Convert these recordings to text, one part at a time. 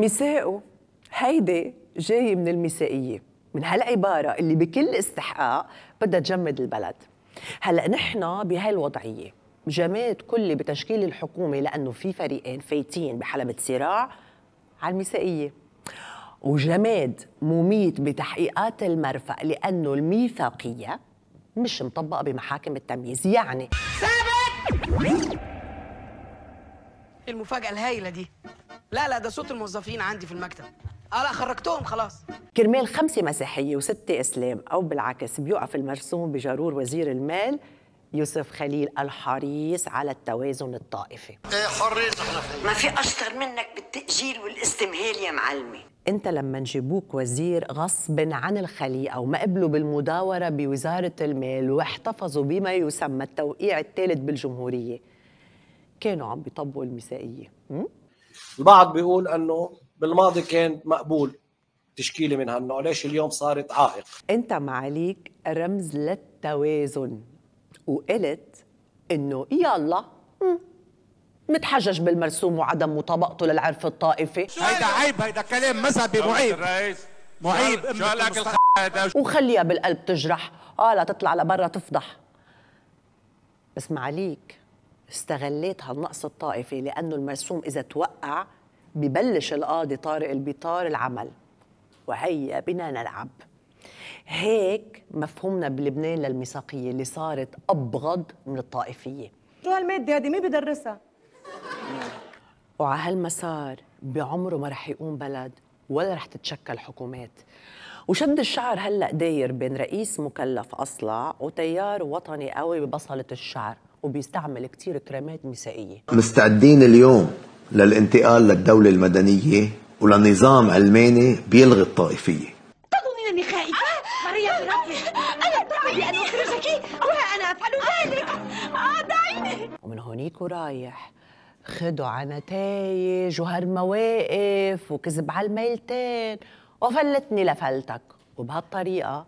مساءه هيدي جاي من المسائيه من هالعباره اللي بكل استحقاق بدها تجمد البلد هلا نحن بهالوضعيه جماد كلي بتشكيل الحكومه لانه في فريقين فايتين بحلبة صراع على الميثاقيه وجماد مميت بتحقيقات المرفأ لانه الميثاقيه مش مطبقه بمحاكم التمييز يعني المفاجاه الهائله دي لا لا ده صوت الموظفين عندي في المكتب اه لا خرجتهم خلاص كرمال خمسة مسيحية وستة إسلام أو بالعكس بيوقف المرسوم بجرور وزير المال يوسف خليل الحريص على التوازن الطائفي ايه حريص احنا ما في اشطر منك بالتأجيل والاستمهال يا معلمي انت لما نجيبوك وزير غصب عن الخليقه وما قبلوا بالمداوره بوزاره المال واحتفظوا بما يسمى التوقيع الثالث بالجمهوريه كانوا عم بيطبقوا المسائيه البعض بيقول انه بالماضي كان مقبول تشكيله من هالنوع ليش اليوم صارت عائق انت معاليك رمز للتوازن وقلت انه يلا متحجج بالمرسوم وعدم مطابقته للعرف الطائفي هيدا عيب هيدا كلام مذهبي معيب معيب شو وخليها بالقلب تجرح اه لا تطلع لبرا تفضح بس معاليك استغليت هالنقص الطائفي لأنه المرسوم إذا توقع ببلش القاضي طارق البيطار العمل وهيا بنا نلعب هيك مفهومنا بلبنان للميثاقية اللي صارت أبغض من الطائفية شو هالمادة هذه مين بدرسها؟ وعلى هالمسار بعمره ما رح يقوم بلد ولا رح تتشكل حكومات وشد الشعر هلا داير بين رئيس مكلف اصلع وتيار وطني قوي ببصله الشعر وبيستعمل كتير كريمات نسائيه مستعدين اليوم للانتقال للدوله المدنيه ولنظام علماني بيلغي الطائفيه تظنين خائفه مريم انا الا تعي ان اخرجك وانا افعل ذلك دعيني ومن هونيك ورايح خدوا على نتايج وهالمواقف وكذب على الميلتين وفلتني لفلتك وبهالطريقه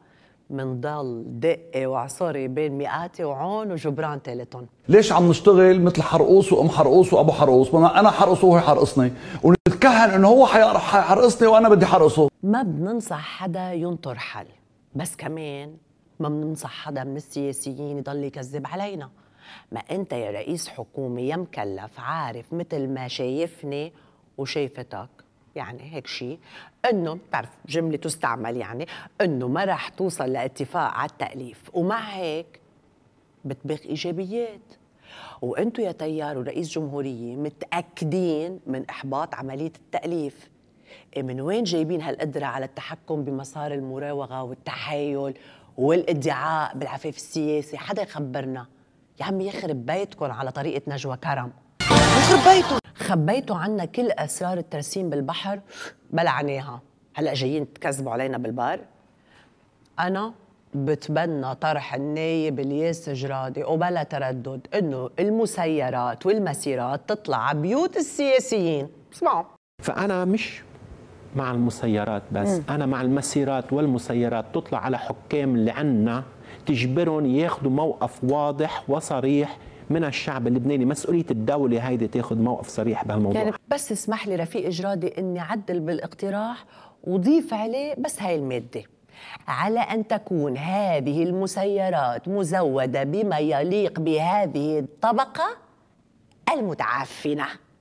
منضل دقة وعصاري بين مئاتي وعون وجبران تالتون ليش عم نشتغل مثل حرقوس وام حرقوس وابو حرقوس ما انا حرقصه وهو حرقصني ونتكهن انه هو حيحرقصني وانا بدي حرقصه ما بننصح حدا ينطر حل بس كمان ما بننصح حدا من السياسيين يضل يكذب علينا ما انت يا رئيس حكومه يا مكلف عارف مثل ما شايفني وشايفتك يعني هيك شيء انه بتعرف جمله تستعمل يعني انه ما راح توصل لاتفاق على التاليف ومع هيك بتبخ ايجابيات وانتم يا تيار ورئيس جمهوريه متاكدين من احباط عمليه التاليف إيه، من وين جايبين هالقدره على التحكم بمسار المراوغه والتحايل والادعاء بالعفاف السياسي حدا يخبرنا يا عمي يخرب بيتكم على طريقه نجوى كرم يخرب بيتكم خبيتوا عنا كل اسرار الترسيم بالبحر بلعناها هلا جايين تكذبوا علينا بالبار انا بتبنى طرح النايب الياس جرادي وبلا تردد انه المسيرات والمسيرات تطلع على بيوت السياسيين اسمعوا فانا مش مع المسيرات بس م. انا مع المسيرات والمسيرات تطلع على حكام اللي عنا تجبرهم ياخذوا موقف واضح وصريح من الشعب اللبناني مسؤوليه الدوله هيدي تاخذ موقف صريح بهالموضوع يعني بس اسمح لي رفيق جرادي اني عدل بالاقتراح وضيف عليه بس هاي الماده على أن تكون هذه المسيرات مزودة بما يليق بهذه الطبقة المتعفنة